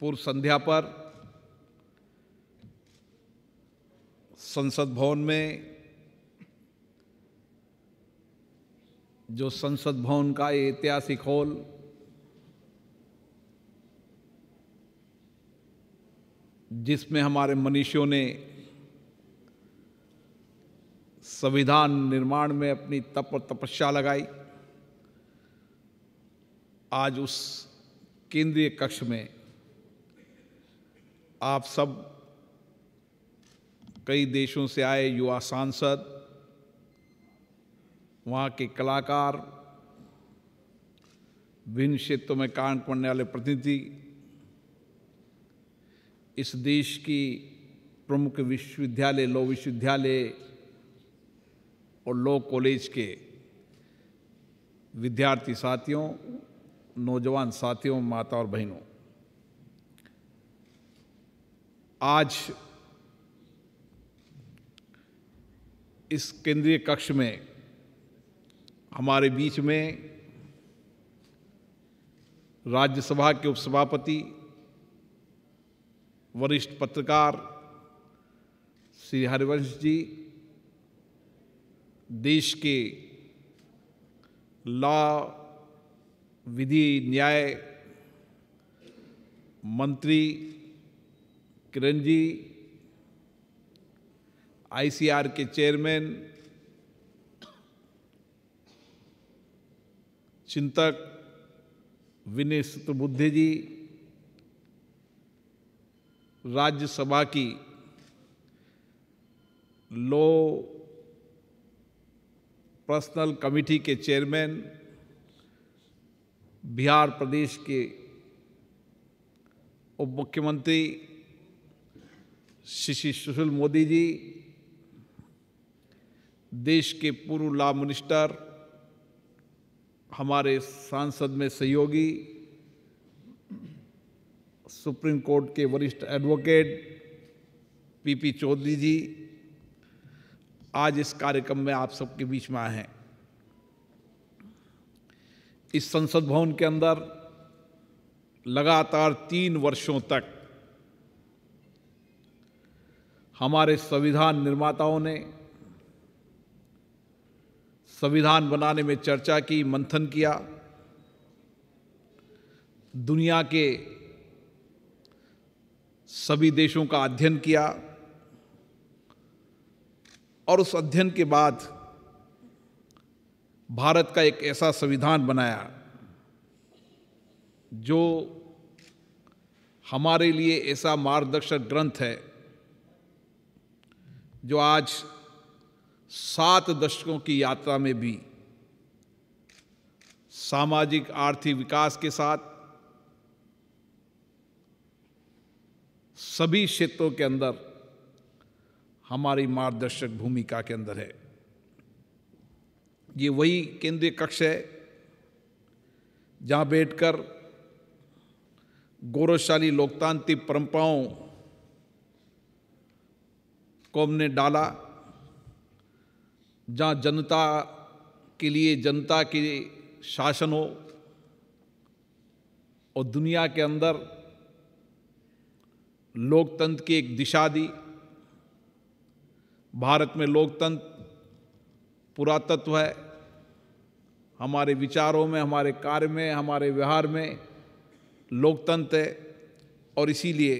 पूर्व संध्या पर संसद भवन में जो संसद भवन का ये ऐतिहासिक हॉल जिसमें हमारे मनीषियों ने संविधान निर्माण में अपनी तप और तपस्या लगाई आज उस केंद्रीय कक्ष में आप सब कई देशों से आए युवा सांसद वहाँ के कलाकार भिन्न क्षेत्रों में कांड पड़ने वाले प्रतिनिधि इस देश की प्रमुख विश्वविद्यालय लो विश्वविद्यालय और लॉ कॉलेज के विद्यार्थी साथियों नौजवान साथियों माता और बहनों आज इस केंद्रीय कक्ष में हमारे बीच में राज्यसभा के उपसभापति वरिष्ठ पत्रकार श्री हरिवंश जी देश के लॉ विधि न्याय मंत्री किरण जी आई के चेयरमैन चिंतक विनय सुतबुद्धि जी राज्यसभा की लो पर्सनल कमिटी के चेयरमैन बिहार प्रदेश के उप मुख्यमंत्री श्री सुशील मोदी जी देश के पूर्व लॉ मिनिस्टर हमारे सांसद में सहयोगी सुप्रीम कोर्ट के वरिष्ठ एडवोकेट पीपी चौधरी जी आज इस कार्यक्रम में आप सबके बीच में आए हैं इस संसद भवन के अंदर लगातार तीन वर्षों तक हमारे संविधान निर्माताओं ने संविधान बनाने में चर्चा की मंथन किया दुनिया के सभी देशों का अध्ययन किया और उस अध्ययन के बाद भारत का एक ऐसा संविधान बनाया जो हमारे लिए ऐसा मार्गदर्शक ग्रंथ है जो आज सात दशकों की यात्रा में भी सामाजिक आर्थिक विकास के साथ सभी क्षेत्रों के अंदर हमारी मार्गदर्शक भूमिका के अंदर है ये वही केंद्रीय कक्ष है जहां बैठकर गौरवशाली लोकतांत्रिक परंपराओं कौम ने डाला जहाँ जनता के लिए जनता के शासन हो और दुनिया के अंदर लोकतंत्र की एक दिशा दी भारत में लोकतंत्र पुरातत्व है हमारे विचारों में हमारे कार्य में हमारे व्यवहार में लोकतंत्र है और इसीलिए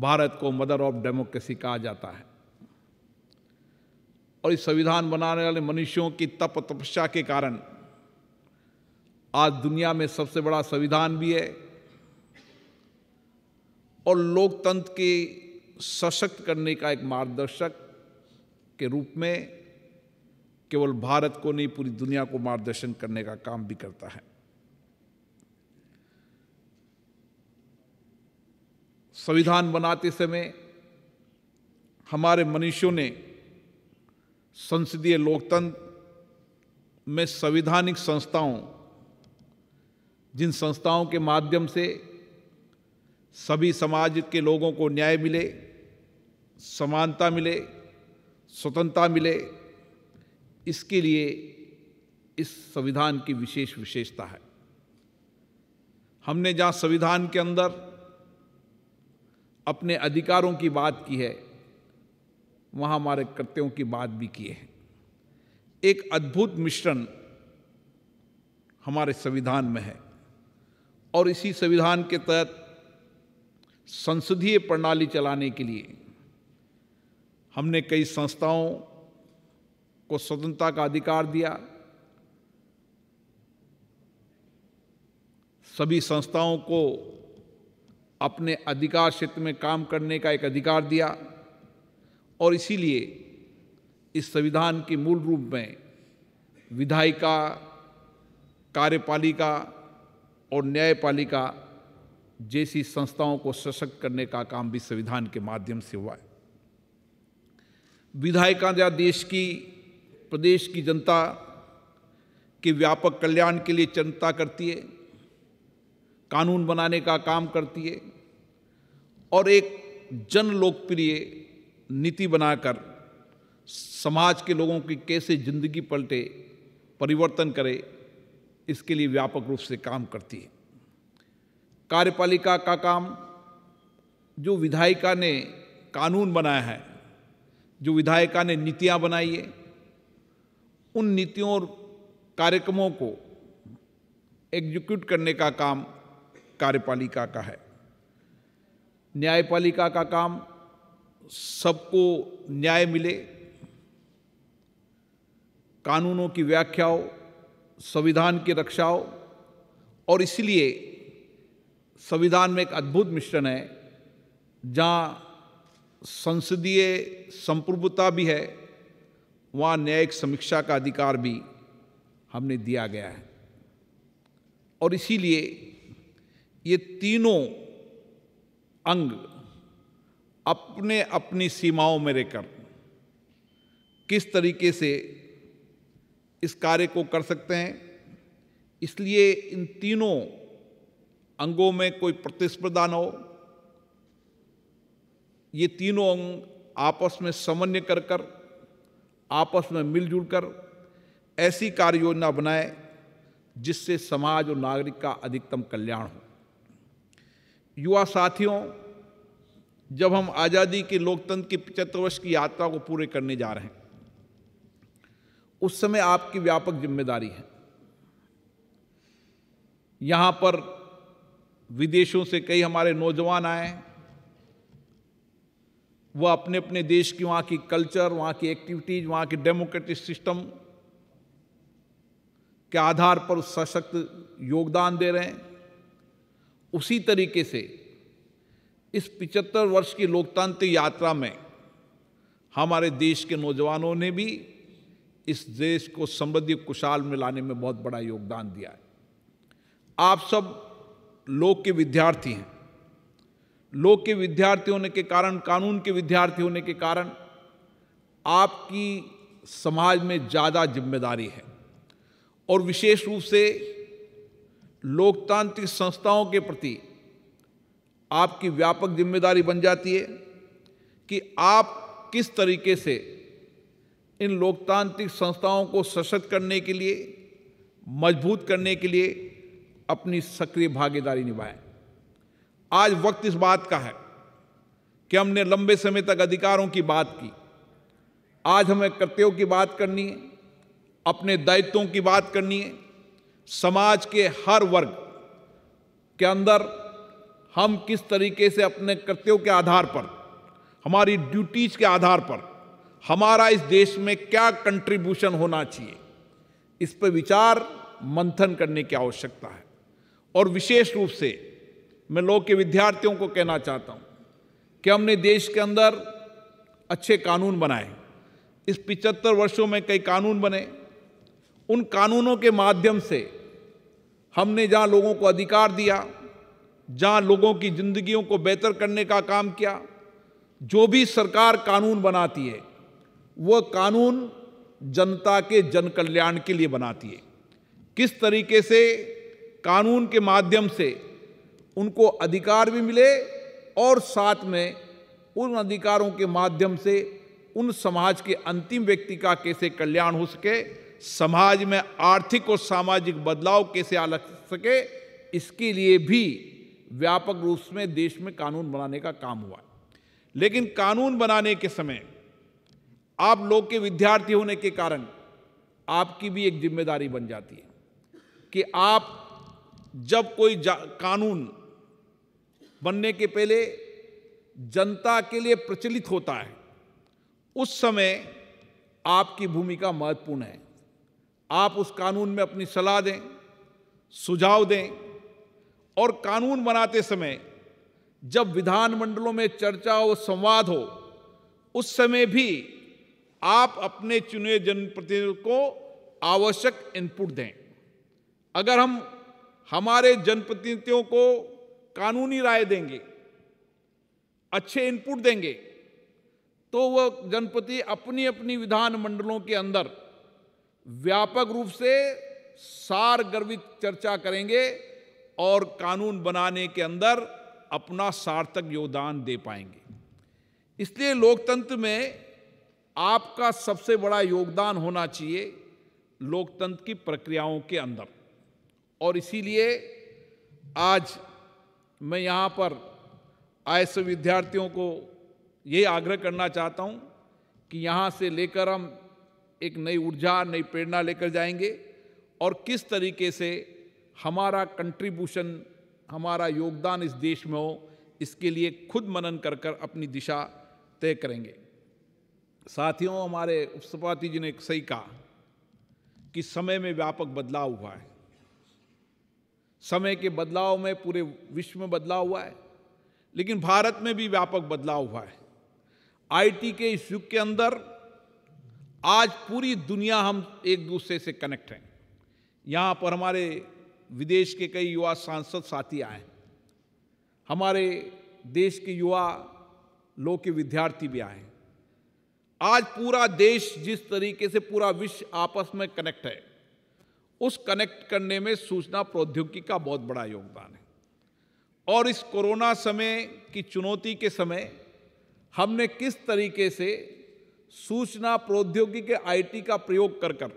भारत को मदर ऑफ डेमोक्रेसी कहा जाता है और इस संविधान बनाने वाले मनुष्यों की तप तपस्या के कारण आज दुनिया में सबसे बड़ा संविधान भी है और लोकतंत्र के सशक्त करने का एक मार्गदर्शक के रूप में केवल भारत को नहीं पूरी दुनिया को मार्गदर्शन करने का काम भी करता है संविधान बनाते समय हमारे मनुष्यों ने संसदीय लोकतंत्र में संविधानिक संस्थाओं जिन संस्थाओं के माध्यम से सभी समाज के लोगों को न्याय मिले समानता मिले स्वतंत्रता मिले इसके लिए इस संविधान की विशेष विशेषता है हमने जहाँ संविधान के अंदर अपने अधिकारों की बात की है वहाँ हमारे कर्तव्यों की बात भी की है एक अद्भुत मिश्रण हमारे संविधान में है और इसी संविधान के तहत संसदीय प्रणाली चलाने के लिए हमने कई संस्थाओं को स्वतंत्रता का अधिकार दिया सभी संस्थाओं को अपने अधिकार क्षेत्र में काम करने का एक अधिकार दिया और इसीलिए इस संविधान के मूल रूप में विधायिका कार्यपालिका और न्यायपालिका जैसी संस्थाओं को सशक्त करने का काम भी संविधान के माध्यम से हुआ है विधायिका या देश की प्रदेश की जनता के व्यापक कल्याण के लिए चिंता करती है कानून बनाने का काम करती है और एक जन लोकप्रिय नीति बनाकर समाज के लोगों की कैसे जिंदगी पलटे परिवर्तन करे इसके लिए व्यापक रूप से काम करती है कार्यपालिका का काम जो विधायिका ने कानून बनाया है जो विधायिका ने नीतियाँ बनाई है उन नीतियों और कार्यक्रमों को एग्जीक्यूट करने का काम कार्यपालिका का है न्यायपालिका का काम सबको न्याय मिले कानूनों की व्याख्याओं संविधान की रक्षाओं और इसलिए संविधान में एक अद्भुत मिश्रण है जहाँ संसदीय संप्रभुता भी है वहाँ न्यायिक समीक्षा का अधिकार भी हमने दिया गया है और इसीलिए ये तीनों अंग अपने अपनी सीमाओं में रहकर किस तरीके से इस कार्य को कर सकते हैं इसलिए इन तीनों अंगों में कोई प्रतिस्पर्धा न हो ये तीनों अंग आपस में समन्वय कर कर आपस में मिलजुल कर ऐसी कार्य योजना बनाए जिससे समाज और नागरिक का अधिकतम कल्याण हो युवा साथियों जब हम आज़ादी के लोकतंत्र की पचहत्तर वर्ष की यात्रा को पूरे करने जा रहे हैं उस समय आपकी व्यापक जिम्मेदारी है यहाँ पर विदेशों से कई हमारे नौजवान आए वह अपने अपने देश की वहाँ की कल्चर वहाँ की एक्टिविटीज वहाँ की डेमोक्रेटिक सिस्टम के आधार पर सशक्त योगदान दे रहे हैं उसी तरीके से इस पिचहत्तर वर्ष की लोकतांत्रिक यात्रा में हमारे देश के नौजवानों ने भी इस देश को समृद्धि कुशाल में लाने में बहुत बड़ा योगदान दिया है आप सब लोक के विद्यार्थी हैं लोक के विद्यार्थी होने के कारण कानून के विद्यार्थी होने के कारण आपकी समाज में ज़्यादा जिम्मेदारी है और विशेष रूप से लोकतांत्रिक संस्थाओं के प्रति आपकी व्यापक जिम्मेदारी बन जाती है कि आप किस तरीके से इन लोकतांत्रिक संस्थाओं को सशक्त करने के लिए मजबूत करने के लिए अपनी सक्रिय भागीदारी निभाएं आज वक्त इस बात का है कि हमने लंबे समय तक अधिकारों की बात की आज हमें कर्तव्यों की बात करनी है अपने दायित्वों की बात करनी है समाज के हर वर्ग के अंदर हम किस तरीके से अपने कर्तव्यों के आधार पर हमारी ड्यूटीज के आधार पर हमारा इस देश में क्या कंट्रीब्यूशन होना चाहिए इस पर विचार मंथन करने की आवश्यकता है और विशेष रूप से मैं लोग के विद्यार्थियों को कहना चाहता हूँ कि हमने देश के अंदर अच्छे कानून बनाए इस पिचहत्तर वर्षों में कई कानून बने उन कानूनों के माध्यम से हमने जहाँ लोगों को अधिकार दिया जहाँ लोगों की जिंदगियों को बेहतर करने का काम किया जो भी सरकार कानून बनाती है वह कानून जनता के जन कल्याण के लिए बनाती है किस तरीके से कानून के माध्यम से उनको अधिकार भी मिले और साथ में उन अधिकारों के माध्यम से उन समाज के अंतिम व्यक्ति का कैसे कल्याण हो सके समाज में आर्थिक और सामाजिक बदलाव कैसे आ सके इसके लिए भी व्यापक रूप में देश में कानून बनाने का काम हुआ लेकिन कानून बनाने के समय आप लोग के विद्यार्थी होने के कारण आपकी भी एक जिम्मेदारी बन जाती है कि आप जब कोई कानून बनने के पहले जनता के लिए प्रचलित होता है उस समय आपकी भूमिका महत्वपूर्ण है आप उस कानून में अपनी सलाह दें सुझाव दें और कानून बनाते समय जब विधानमंडलों में चर्चा हो संवाद हो उस समय भी आप अपने चुने जनप्रतिनिधि को आवश्यक इनपुट दें अगर हम हमारे जनप्रतिनिधियों को कानूनी राय देंगे अच्छे इनपुट देंगे तो वह जनप्रति अपनी अपनी विधानमंडलों के अंदर व्यापक रूप से सार गर्वित चर्चा करेंगे और कानून बनाने के अंदर अपना सार्थक योगदान दे पाएंगे इसलिए लोकतंत्र में आपका सबसे बड़ा योगदान होना चाहिए लोकतंत्र की प्रक्रियाओं के अंदर और इसीलिए आज मैं यहाँ पर आए सब विद्यार्थियों को ये आग्रह करना चाहता हूँ कि यहाँ से लेकर हम एक नई ऊर्जा नई प्रेरणा लेकर जाएंगे और किस तरीके से हमारा कंट्रीब्यूशन हमारा योगदान इस देश में हो इसके लिए खुद मनन कर कर अपनी दिशा तय करेंगे साथियों हमारे उपसभापति जी ने एक सही कहा कि समय में व्यापक बदलाव हुआ है समय के बदलाव में पूरे विश्व में बदलाव हुआ है लेकिन भारत में भी व्यापक बदलाव हुआ है आईटी के इस युग के अंदर आज पूरी दुनिया हम एक दूसरे से कनेक्ट हैं यहाँ पर हमारे विदेश के कई युवा सांसद साथी आए हैं हमारे देश के युवा लोग के विद्यार्थी भी आए आज पूरा देश जिस तरीके से पूरा विश्व आपस में कनेक्ट है उस कनेक्ट करने में सूचना प्रौद्योगिकी का बहुत बड़ा योगदान है और इस कोरोना समय की चुनौती के समय हमने किस तरीके से सूचना प्रौद्योगिकी के आईटी का प्रयोग कर कर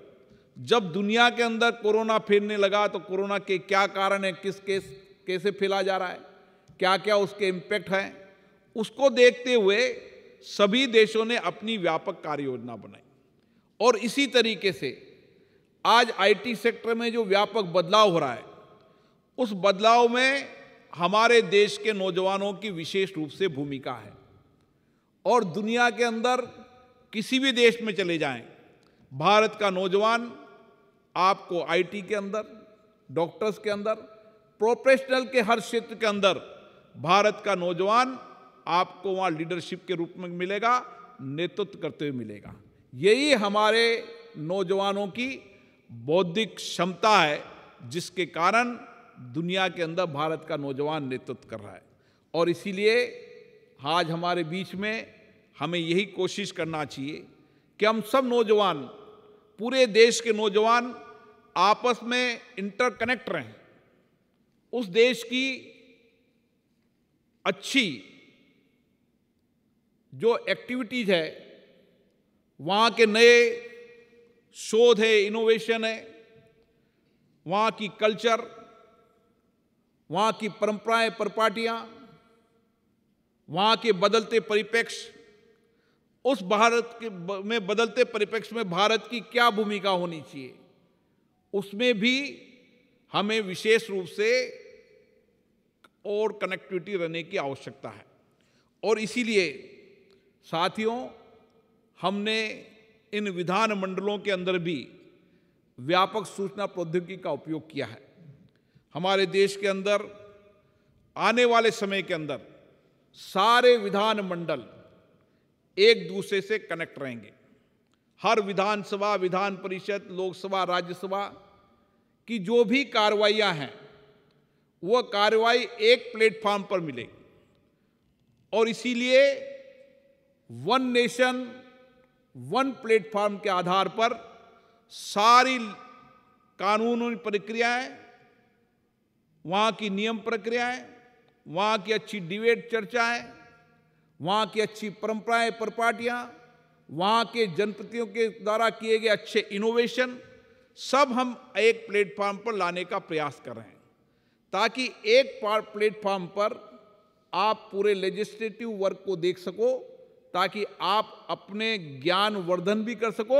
जब दुनिया के अंदर कोरोना फैलने लगा तो कोरोना के क्या कारण है किस केस कैसे फैला जा रहा है क्या क्या उसके इम्पैक्ट हैं उसको देखते हुए सभी देशों ने अपनी व्यापक कार्य योजना बनाई और इसी तरीके से आज आईटी सेक्टर में जो व्यापक बदलाव हो रहा है उस बदलाव में हमारे देश के नौजवानों की विशेष रूप से भूमिका है और दुनिया के अंदर किसी भी देश में चले जाएं भारत का नौजवान आपको आईटी के अंदर डॉक्टर्स के अंदर प्रोफेशनल के हर क्षेत्र के अंदर भारत का नौजवान आपको वहाँ लीडरशिप के रूप में मिलेगा नेतृत्व करते हुए मिलेगा यही हमारे नौजवानों की बौद्धिक क्षमता है जिसके कारण दुनिया के अंदर भारत का नौजवान नेतृत्व कर रहा है और इसीलिए आज हमारे बीच में हमें यही कोशिश करना चाहिए कि हम सब नौजवान पूरे देश के नौजवान आपस में इंटरकनेक्ट रहें उस देश की अच्छी जो एक्टिविटीज़ है वहाँ के नए शोध है इनोवेशन है वहाँ की कल्चर वहाँ की परंपराएं परपाटियाँ वहाँ के बदलते परिप्रेक्ष्य उस भारत के में बदलते परिप्रेक्ष्य में भारत की क्या भूमिका होनी चाहिए उसमें भी हमें विशेष रूप से और कनेक्टिविटी रहने की आवश्यकता है और इसीलिए साथियों हमने इन विधान मंडलों के अंदर भी व्यापक सूचना प्रौद्योगिकी का उपयोग किया है हमारे देश के अंदर आने वाले समय के अंदर सारे विधान मंडल एक दूसरे से कनेक्ट रहेंगे हर विधानसभा विधान परिषद लोकसभा राज्यसभा की जो भी कार्रवाइयां हैं वह कार्रवाई एक प्लेटफॉर्म पर मिलेगी और इसीलिए वन नेशन वन प्लेटफॉर्म के आधार पर सारी कानून प्रक्रियाएं वहां की नियम प्रक्रियाएं वहां की अच्छी डिबेट चर्चाएं वहाँ की अच्छी परंपराएं परपाटियाँ वहाँ के जनप्रतियों के द्वारा किए गए अच्छे इनोवेशन सब हम एक प्लेटफॉर्म पर लाने का प्रयास कर रहे हैं ताकि एक प्लेटफॉर्म पर आप पूरे लेजिस्लेटिव वर्क को देख सको ताकि आप अपने ज्ञान वर्धन भी कर सको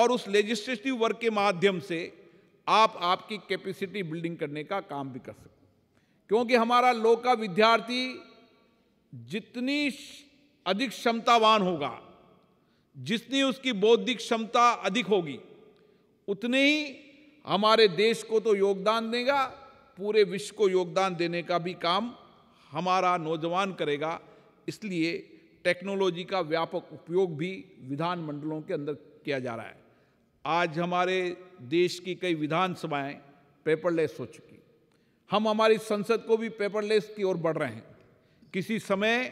और उस लेजिस्लेटिव वर्क के माध्यम से आप आपकी कैपेसिटी बिल्डिंग करने का काम भी कर सको क्योंकि हमारा लोका विद्यार्थी जितनी अधिक क्षमतावान होगा जितनी उसकी बौद्धिक क्षमता अधिक होगी उतने ही हमारे देश को तो योगदान देगा पूरे विश्व को योगदान देने का भी काम हमारा नौजवान करेगा इसलिए टेक्नोलॉजी का व्यापक उपयोग भी विधान मंडलों के अंदर किया जा रहा है आज हमारे देश की कई विधानसभाएं पेपरलेस हो चुकी हम हमारी संसद को भी पेपरलेस की ओर बढ़ रहे हैं किसी समय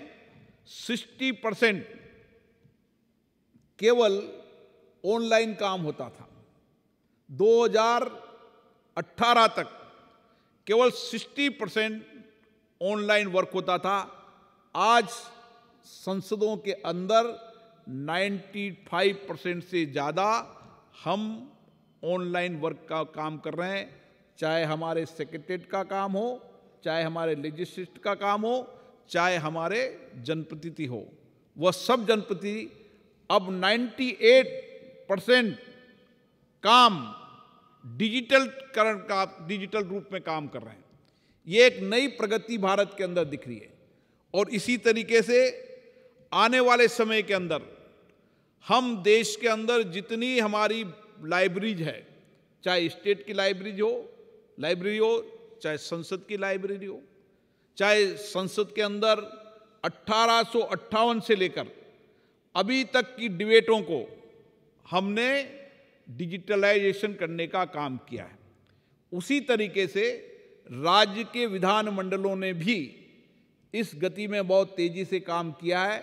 60 परसेंट केवल ऑनलाइन काम होता था 2018 तक केवल 60 परसेंट ऑनलाइन वर्क होता था आज संसदों के अंदर 95 परसेंट से ज़्यादा हम ऑनलाइन वर्क का काम कर रहे हैं चाहे हमारे सेक्रेटरीट का काम हो चाहे हमारे लेजिस्ट का काम हो चाहे हमारे जनप्रतिनिधि हो वह सब जनप्रतिनिधि अब 98 परसेंट काम डिजिटल करण का डिजिटल रूप में काम कर रहे हैं ये एक नई प्रगति भारत के अंदर दिख रही है और इसी तरीके से आने वाले समय के अंदर हम देश के अंदर जितनी हमारी लाइब्रेरीज है चाहे स्टेट की लाइब्रेरी हो लाइब्रेरी हो चाहे संसद की लाइब्रेरी हो चाहे संसद के अंदर अट्ठारह से लेकर अभी तक की डिबेटों को हमने डिजिटलाइजेशन करने का काम किया है उसी तरीके से राज्य के विधानमंडलों ने भी इस गति में बहुत तेज़ी से काम किया है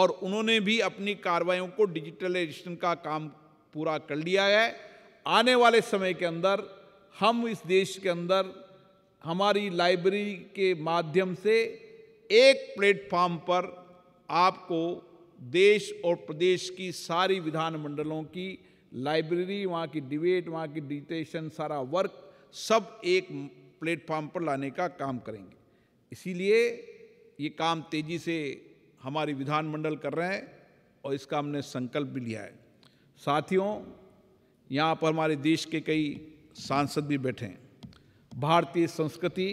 और उन्होंने भी अपनी कार्रवाई को डिजिटलाइजेशन का काम पूरा कर लिया है आने वाले समय के अंदर हम इस देश के अंदर हमारी लाइब्रेरी के माध्यम से एक प्लेटफॉर्म पर आपको देश और प्रदेश की सारी विधानमंडलों की लाइब्रेरी वहाँ की डिबेट वहाँ की डिटेशन सारा वर्क सब एक प्लेटफॉर्म पर लाने का काम करेंगे इसीलिए ये काम तेज़ी से हमारी विधानमंडल कर रहे हैं और इसका हमने संकल्प भी लिया है साथियों यहाँ पर हमारे देश के कई सांसद भी बैठे हैं भारतीय संस्कृति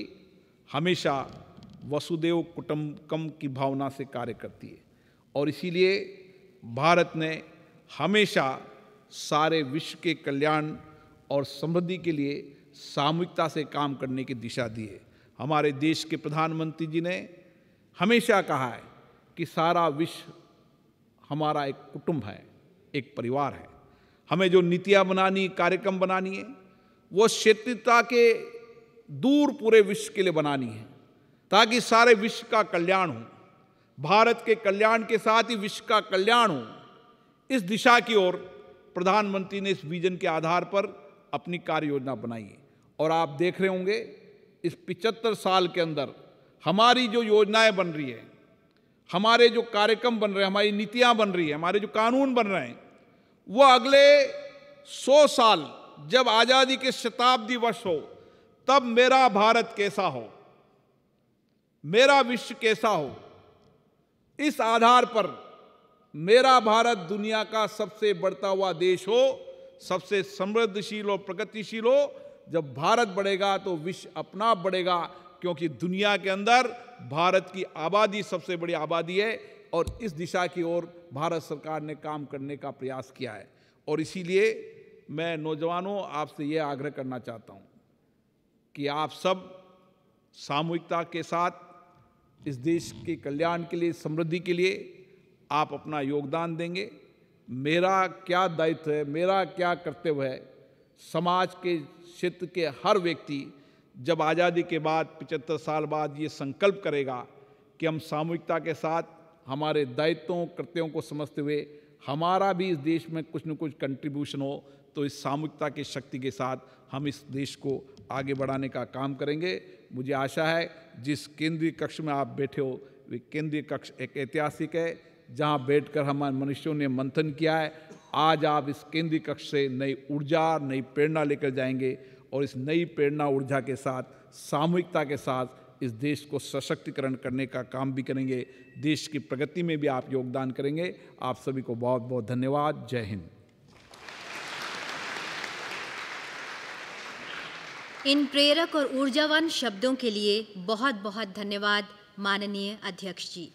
हमेशा वसुदेव कुटुम्बकम की भावना से कार्य करती है और इसीलिए भारत ने हमेशा सारे विश्व के कल्याण और समृद्धि के लिए सामूहिकता से काम करने की दिशा दी है हमारे देश के प्रधानमंत्री जी ने हमेशा कहा है कि सारा विश्व हमारा एक कुटुंब है एक परिवार है हमें जो नीतियाँ बनानी कार्यक्रम बनानी है वो क्षेत्रीयता के दूर पूरे विश्व के लिए बनानी है ताकि सारे विश्व का कल्याण हो भारत के कल्याण के साथ ही विश्व का कल्याण हो इस दिशा की ओर प्रधानमंत्री ने इस विजन के आधार पर अपनी कार्य योजना बनाई है और आप देख रहे होंगे इस पिचहत्तर साल के अंदर हमारी जो योजनाएं बन रही है हमारे जो कार्यक्रम बन रहे हैं हमारी नीतियां बन रही है हमारे जो कानून बन रहे हैं वो अगले सौ साल जब आज़ादी के शताब्दी वर्ष हो तब मेरा भारत कैसा हो मेरा विश्व कैसा हो इस आधार पर मेरा भारत दुनिया का सबसे बढ़ता हुआ देश हो सबसे समृद्धशील हो प्रगतिशील हो जब भारत बढ़ेगा तो विश्व अपना बढ़ेगा क्योंकि दुनिया के अंदर भारत की आबादी सबसे बड़ी आबादी है और इस दिशा की ओर भारत सरकार ने काम करने का प्रयास किया है और इसीलिए मैं नौजवानों आपसे यह आग्रह करना चाहता हूँ कि आप सब सामूहिकता के साथ इस देश के कल्याण के लिए समृद्धि के लिए आप अपना योगदान देंगे मेरा क्या दायित्व है मेरा क्या कर्तव्य है समाज के क्षेत्र के हर व्यक्ति जब आज़ादी के बाद पचहत्तर साल बाद ये संकल्प करेगा कि हम सामूहिकता के साथ हमारे दायित्वों कर्तव्यों को समझते हुए हमारा भी इस देश में कुछ न कुछ कंट्रीब्यूशन हो तो इस सामूहिकता की शक्ति के साथ हम इस देश को आगे बढ़ाने का काम करेंगे मुझे आशा है जिस केंद्रीय कक्ष में आप बैठे हो वे केंद्रीय कक्ष एक ऐतिहासिक है जहाँ बैठकर हमारे मनुष्यों ने मंथन किया है आज आप इस केंद्रीय कक्ष से नई ऊर्जा नई प्रेरणा लेकर जाएंगे और इस नई प्रेरणा ऊर्जा के साथ सामूहिकता के साथ इस देश को सशक्तिकरण करने का काम भी करेंगे देश की प्रगति में भी आप योगदान करेंगे आप सभी को बहुत बहुत धन्यवाद जय हिंद इन प्रेरक और ऊर्जावान शब्दों के लिए बहुत बहुत धन्यवाद माननीय अध्यक्ष जी